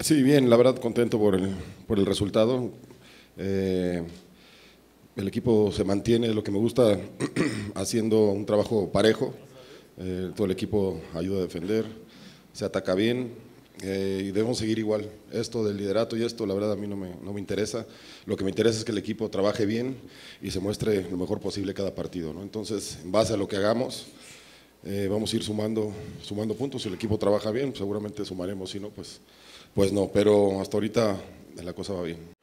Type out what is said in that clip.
Sí, bien, la verdad contento por el, resultado. Eh, el equipo se mantiene, lo que me gusta, haciendo un trabajo parejo. Eh, todo el equipo ayuda a defender, se ataca bien eh, y debemos seguir igual. Esto del liderato y esto, la verdad, a mí no me, no me, interesa. Lo que me interesa es que el equipo trabaje bien y se muestre lo mejor posible cada partido. ¿no? Entonces, en base a lo que hagamos, eh, vamos a ir sumando, sumando puntos. Si el equipo trabaja bien, seguramente sumaremos. Si no, pues, pues no. Pero hasta ahorita la cosa va bien.